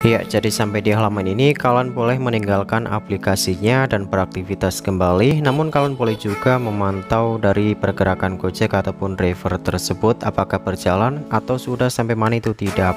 Ya, jadi sampai di halaman ini kalian boleh meninggalkan aplikasinya dan beraktivitas kembali. Namun kalian boleh juga memantau dari pergerakan Gojek ataupun driver tersebut apakah berjalan atau sudah sampai mana itu tidak.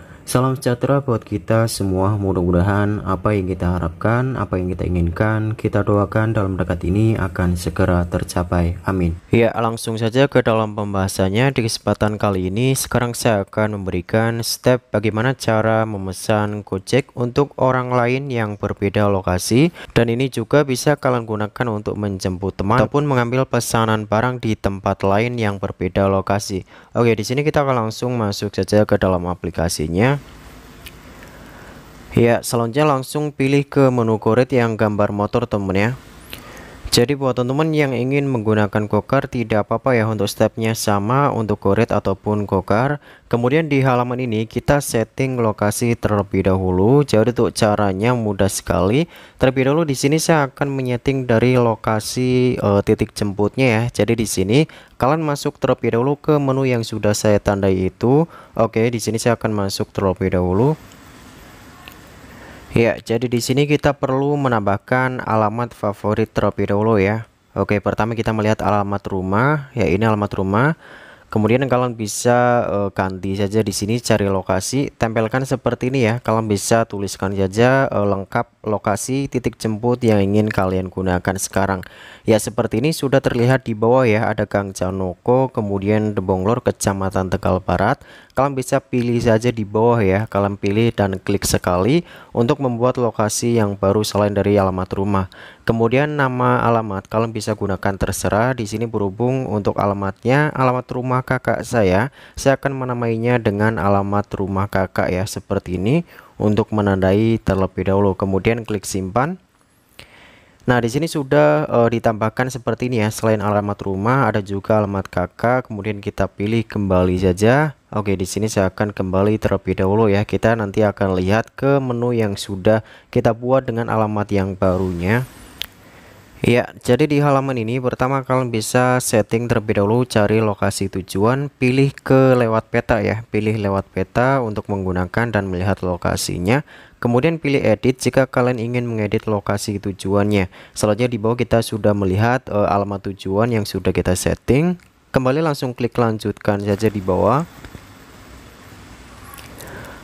Salam sejahtera buat kita semua. Mudah-mudahan apa yang kita harapkan, apa yang kita inginkan, kita doakan dalam dekat ini akan segera tercapai. Amin. Ya, langsung saja ke dalam pembahasannya di kesempatan kali ini. Sekarang saya akan memberikan step bagaimana cara memesan Gojek untuk orang lain yang berbeda lokasi dan ini juga bisa kalian gunakan untuk menjemput teman ataupun mengambil pesanan barang di tempat lain yang berbeda lokasi. Oke, di sini kita akan langsung masuk saja ke dalam aplikasinya. Ya, selanjutnya langsung pilih ke menu kurit yang gambar motor temen ya. Jadi buat teman-teman yang ingin menggunakan gokar tidak apa-apa ya untuk stepnya sama untuk kurit ataupun gokar. Kemudian di halaman ini kita setting lokasi terlebih dahulu. Jadi untuk caranya mudah sekali. Terlebih dahulu di sini saya akan menyeting dari lokasi e, titik jemputnya ya. Jadi di sini kalian masuk terlebih dahulu ke menu yang sudah saya tandai itu. Oke, di sini saya akan masuk terlebih dahulu. Ya, jadi di sini kita perlu menambahkan alamat favorit terlebih dahulu ya. Oke, pertama kita melihat alamat rumah, ya ini alamat rumah. Kemudian kalian bisa uh, ganti saja di sini cari lokasi, tempelkan seperti ini ya. Kalian bisa tuliskan saja uh, lengkap lokasi titik jemput yang ingin kalian gunakan sekarang. Ya, seperti ini sudah terlihat di bawah ya, ada Gang Janoko, kemudian Debonglor, Kecamatan Tegal Barat. Kalian bisa pilih saja di bawah ya, kalian pilih dan klik sekali untuk membuat lokasi yang baru selain dari alamat rumah. Kemudian nama alamat kalian bisa gunakan terserah. Di sini berhubung untuk alamatnya alamat rumah kakak saya, saya akan menamainya dengan alamat rumah kakak ya seperti ini untuk menandai terlebih dahulu. Kemudian klik simpan. Nah, di sini sudah e, ditambahkan seperti ini ya. Selain alamat rumah, ada juga alamat kakak. Kemudian kita pilih kembali saja Oke, di sini saya akan kembali terlebih dahulu ya. Kita nanti akan lihat ke menu yang sudah kita buat dengan alamat yang barunya. Ya, jadi di halaman ini pertama kalian bisa setting terlebih dahulu cari lokasi tujuan, pilih ke lewat peta ya. Pilih lewat peta untuk menggunakan dan melihat lokasinya. Kemudian pilih edit jika kalian ingin mengedit lokasi tujuannya. Selanjutnya di bawah kita sudah melihat uh, alamat tujuan yang sudah kita setting. Kembali langsung klik lanjutkan saja di bawah.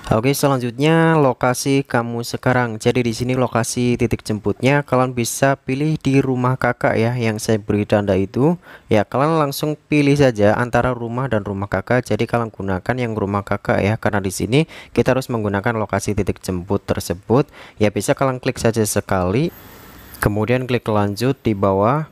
Oke, selanjutnya lokasi kamu sekarang. Jadi di sini lokasi titik jemputnya kalian bisa pilih di rumah kakak ya yang saya beri tanda itu. Ya, kalian langsung pilih saja antara rumah dan rumah kakak. Jadi kalian gunakan yang rumah kakak ya karena di sini kita harus menggunakan lokasi titik jemput tersebut. Ya, bisa kalian klik saja sekali. Kemudian klik lanjut di bawah.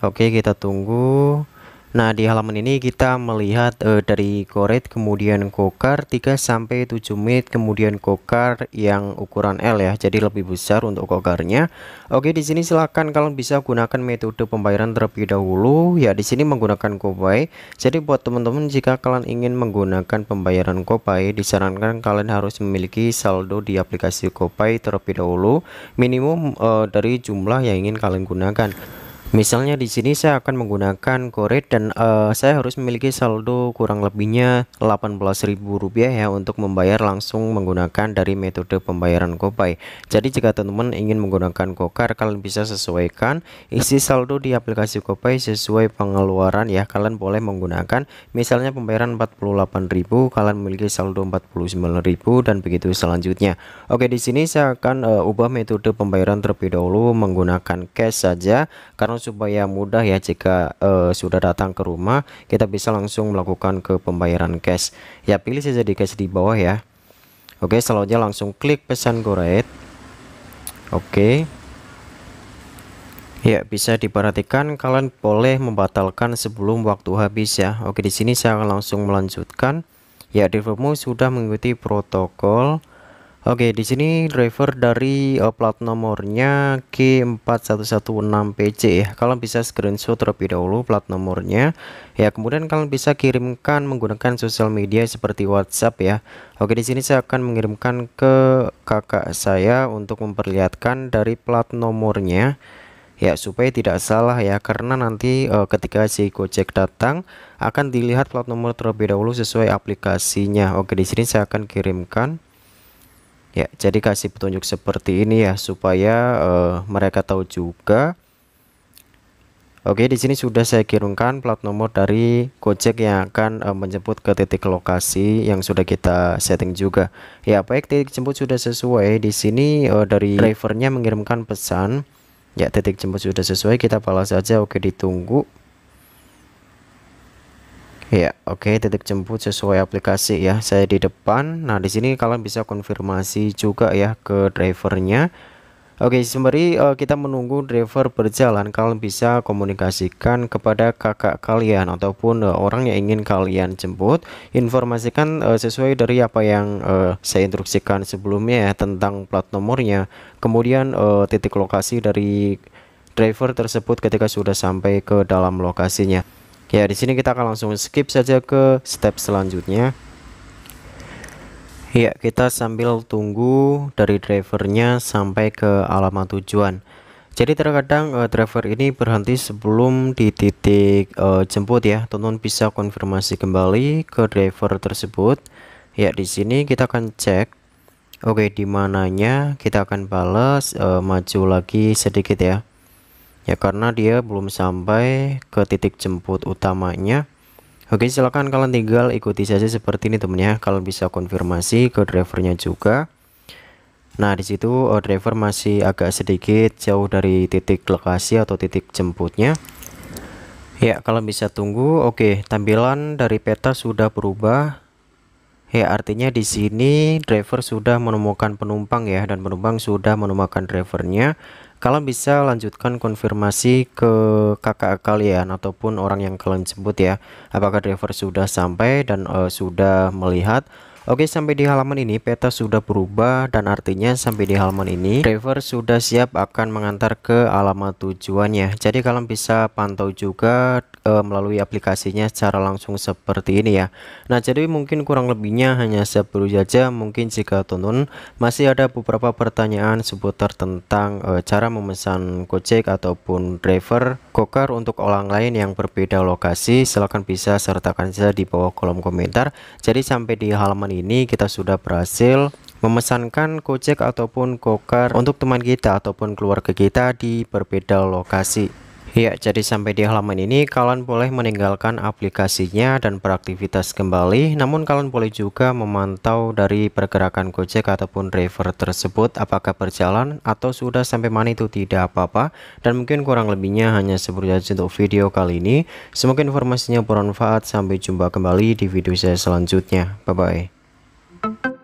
Oke, kita tunggu. Nah, di halaman ini kita melihat uh, dari korek kemudian kokar 3 sampai 7 menit kemudian kokar yang ukuran L ya. Jadi lebih besar untuk kokarnya. Oke, di sini silahkan kalian bisa gunakan metode pembayaran terlebih dahulu. Ya, di sini menggunakan Gopay. Jadi buat teman-teman jika kalian ingin menggunakan pembayaran Gopay, disarankan kalian harus memiliki saldo di aplikasi Gopay terlebih dahulu minimum uh, dari jumlah yang ingin kalian gunakan. Misalnya di sini saya akan menggunakan Goret dan uh, saya harus memiliki saldo kurang lebihnya Rp18.000 ya untuk membayar langsung menggunakan dari metode pembayaran GoPay. Jadi jika teman-teman ingin menggunakan Gokar kalian bisa sesuaikan isi saldo di aplikasi GoPay sesuai pengeluaran ya. Kalian boleh menggunakan misalnya pembayaran 48.000 kalian memiliki saldo 49.000 dan begitu selanjutnya. Oke, di sini saya akan uh, ubah metode pembayaran terlebih dahulu menggunakan cash saja karena supaya mudah ya jika uh, sudah datang ke rumah kita bisa langsung melakukan ke pembayaran cash ya pilih saja di cash di bawah ya Oke selanjutnya langsung klik pesan goreng Oke Ya, bisa diperhatikan kalian boleh membatalkan sebelum waktu habis ya. Oke, di sini saya akan langsung melanjutkan. Ya, di sudah mengikuti protokol Oke, di sini driver dari uh, plat nomornya k 4116 pc ya. Kalian bisa screenshot terlebih dahulu plat nomornya. Ya, kemudian kalian bisa kirimkan menggunakan sosial media seperti WhatsApp ya. Oke, di sini saya akan mengirimkan ke kakak saya untuk memperlihatkan dari plat nomornya ya supaya tidak salah ya karena nanti uh, ketika si Gojek datang akan dilihat plat nomor terlebih dahulu sesuai aplikasinya. Oke, di sini saya akan kirimkan Ya, jadi kasih petunjuk seperti ini ya supaya uh, mereka tahu juga. Oke, di sini sudah saya kirimkan plat nomor dari Gojek yang akan uh, menjemput ke titik lokasi yang sudah kita setting juga. Ya, baik titik jemput sudah sesuai. Di sini uh, dari drivernya mengirimkan pesan. Ya, titik jemput sudah sesuai. Kita balas saja. Oke, ditunggu. Ya, oke, okay, titik jemput sesuai aplikasi ya. Saya di depan. Nah, di sini kalian bisa konfirmasi juga ya ke drivernya. Oke, okay, sembari uh, kita menunggu driver berjalan, kalian bisa komunikasikan kepada kakak kalian ataupun uh, orang yang ingin kalian jemput. Informasikan uh, sesuai dari apa yang uh, saya instruksikan sebelumnya ya tentang plat nomornya. Kemudian uh, titik lokasi dari driver tersebut ketika sudah sampai ke dalam lokasinya. Ya, di sini kita akan langsung skip saja ke step selanjutnya. Ya, kita sambil tunggu dari drivernya sampai ke alamat tujuan. Jadi terkadang uh, driver ini berhenti sebelum di titik uh, jemput ya. Tonton bisa konfirmasi kembali ke driver tersebut. Ya, di sini kita akan cek. Oke, di mananya kita akan balas uh, maju lagi sedikit ya ya karena dia belum sampai ke titik jemput utamanya Oke silahkan kalian tinggal ikuti saja seperti ini temennya. Kalau kalian bisa konfirmasi ke drivernya juga Nah disitu uh, eh, driver masih agak sedikit jauh dari titik lokasi atau titik jemputnya Ya kalian bisa tunggu Oke tampilan dari peta sudah berubah Ya artinya di sini driver sudah menemukan penumpang ya dan penumpang sudah menemukan drivernya kalian bisa lanjutkan konfirmasi ke kakak kalian ataupun orang yang kalian sebut ya apakah driver sudah sampai dan uh, sudah melihat Oke sampai di halaman ini peta sudah berubah dan artinya sampai di halaman ini driver sudah siap akan mengantar ke alamat tujuannya jadi kalian bisa pantau juga e, melalui aplikasinya secara langsung seperti ini ya Nah jadi mungkin kurang lebihnya hanya sebelum saja mungkin jika tonton masih ada beberapa pertanyaan seputar tentang e, cara memesan Gojek ataupun driver gokar untuk orang lain yang berbeda lokasi silahkan bisa sertakan saja di bawah kolom komentar jadi sampai di halaman ini kita sudah berhasil memesankan Gojek ataupun Gokar untuk teman kita ataupun keluarga kita di berbeda lokasi Ya, jadi sampai di halaman ini kalian boleh meninggalkan aplikasinya dan beraktivitas kembali. Namun kalian boleh juga memantau dari pergerakan Gojek ataupun driver tersebut apakah berjalan atau sudah sampai mana itu tidak apa-apa. Dan mungkin kurang lebihnya hanya seperti saja untuk video kali ini. Semoga informasinya bermanfaat. Sampai jumpa kembali di video saya selanjutnya. Bye bye.